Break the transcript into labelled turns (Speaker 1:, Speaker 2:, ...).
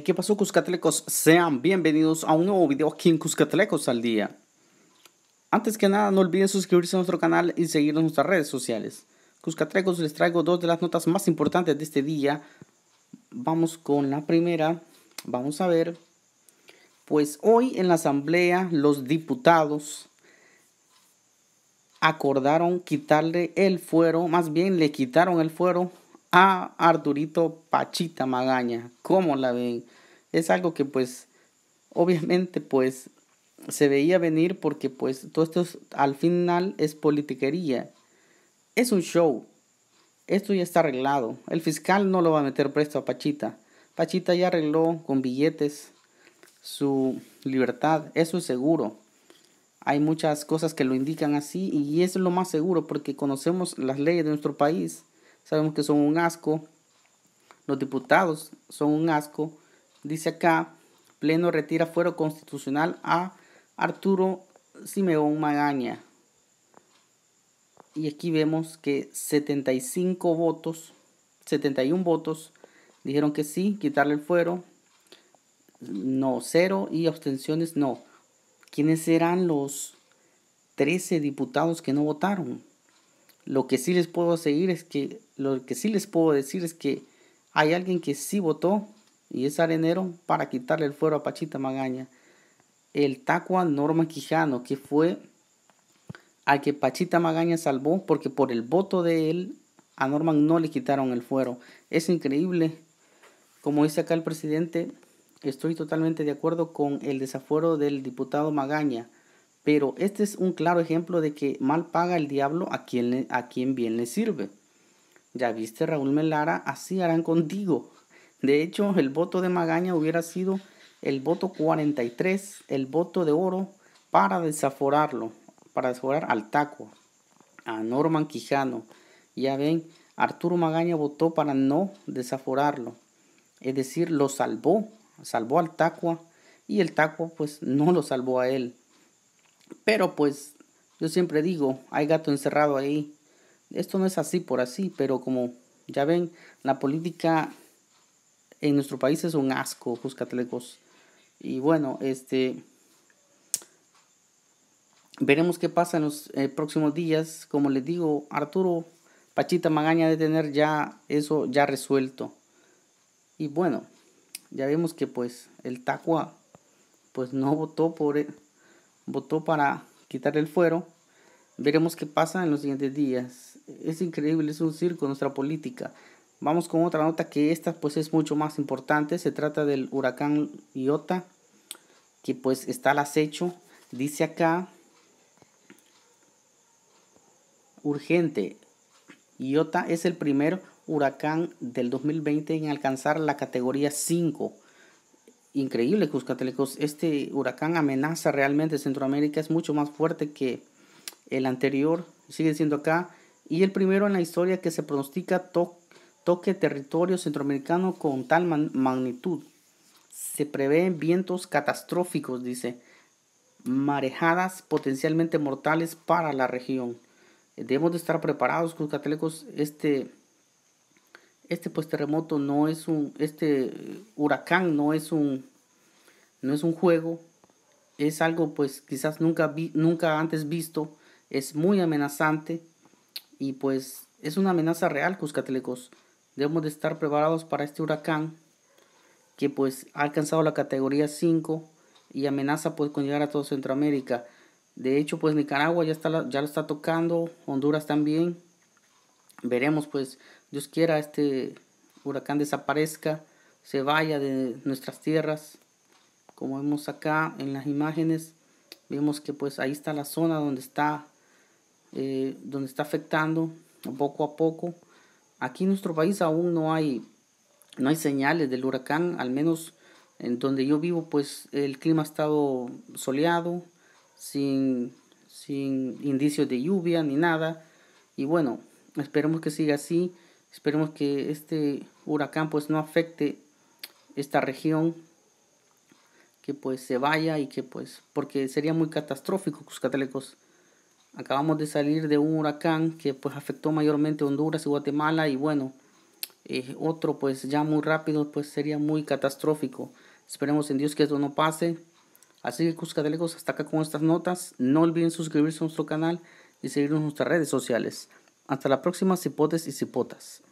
Speaker 1: ¿qué pasó Cuscatlecos? Sean bienvenidos a un nuevo video aquí en Cuscatlecos al día. Antes que nada, no olviden suscribirse a nuestro canal y seguirnos en nuestras redes sociales. Cuscatlecos, les traigo dos de las notas más importantes de este día. Vamos con la primera. Vamos a ver. Pues hoy en la asamblea los diputados acordaron quitarle el fuero, más bien le quitaron el fuero a Arturito Pachita Magaña. ¿Cómo la ven? Es algo que pues obviamente pues se veía venir porque pues todo esto al final es politiquería. Es un show. Esto ya está arreglado. El fiscal no lo va a meter presto a Pachita. Pachita ya arregló con billetes su libertad. Eso es seguro. Hay muchas cosas que lo indican así y es lo más seguro porque conocemos las leyes de nuestro país sabemos que son un asco, los diputados son un asco. Dice acá, Pleno retira fuero constitucional a Arturo Simeón Magaña. Y aquí vemos que 75 votos, 71 votos dijeron que sí, quitarle el fuero, no, cero y abstenciones no. ¿Quiénes serán los 13 diputados que no votaron? Lo que sí les puedo decir es que lo que sí les puedo decir es que hay alguien que sí votó y es arenero para quitarle el fuero a Pachita Magaña. El Tacua Norma Quijano, que fue al que Pachita Magaña salvó porque por el voto de él a Norman no le quitaron el fuero. Es increíble. Como dice acá el presidente, estoy totalmente de acuerdo con el desafuero del diputado Magaña, pero este es un claro ejemplo de que mal paga el diablo a quien, a quien bien le sirve. Ya viste, Raúl Melara, así harán contigo. De hecho, el voto de Magaña hubiera sido el voto 43, el voto de oro, para desaforarlo, para desaforar al taco, a Norman Quijano. Ya ven, Arturo Magaña votó para no desaforarlo. Es decir, lo salvó, salvó al Tacua y el Tacua pues no lo salvó a él. Pero pues yo siempre digo, hay gato encerrado ahí esto no es así por así, pero como ya ven, la política en nuestro país es un asco, juscatlecos. Y bueno, este veremos qué pasa en los eh, próximos días. Como les digo, Arturo Pachita Magaña de tener ya eso ya resuelto. Y bueno, ya vemos que pues el Tacua pues no votó por e, votó para quitar el fuero. Veremos qué pasa en los siguientes días es increíble, es un circo nuestra política. Vamos con otra nota que esta pues es mucho más importante. Se trata del huracán Iota que pues está al acecho. Dice acá, urgente, Iota es el primer huracán del 2020 en alcanzar la categoría 5. Increíble, Cuscatelecos. Este huracán amenaza realmente Centroamérica. Es mucho más fuerte que el anterior. Sigue siendo acá y el primero en la historia que se pronostica toque territorio centroamericano con tal magnitud. Se prevén vientos catastróficos, dice, marejadas potencialmente mortales para la región. Debemos de estar preparados, cruzcatelecos. este este pues terremoto no es un este huracán no es un no es un juego es algo pues quizás nunca nunca antes visto es muy amenazante y pues es una amenaza real, Cuscatlecos. Debemos de estar preparados para este huracán que pues ha alcanzado la categoría 5 y amenaza pues con llegar a toda Centroamérica. De hecho pues Nicaragua ya, está, ya lo está tocando, Honduras también. Veremos pues, Dios quiera, este huracán desaparezca, se vaya de nuestras tierras. Como vemos acá en las imágenes, vemos que pues ahí está la zona donde está eh, donde está afectando poco a poco. Aquí en nuestro país aún no hay, no hay señales del huracán, al menos en donde yo vivo, pues el clima ha estado soleado, sin, sin indicios de lluvia ni nada. Y bueno, esperemos que siga así, esperemos que este huracán pues no afecte esta región, que pues se vaya y que pues, porque sería muy catastrófico, los católicos Acabamos de salir de un huracán que pues afectó mayormente Honduras y Guatemala y bueno, eh, otro pues ya muy rápido pues sería muy catastrófico. Esperemos en Dios que esto no pase. Así que lejos hasta acá con estas notas. No olviden suscribirse a nuestro canal y seguirnos en nuestras redes sociales. Hasta la próxima, cipotes y cipotas.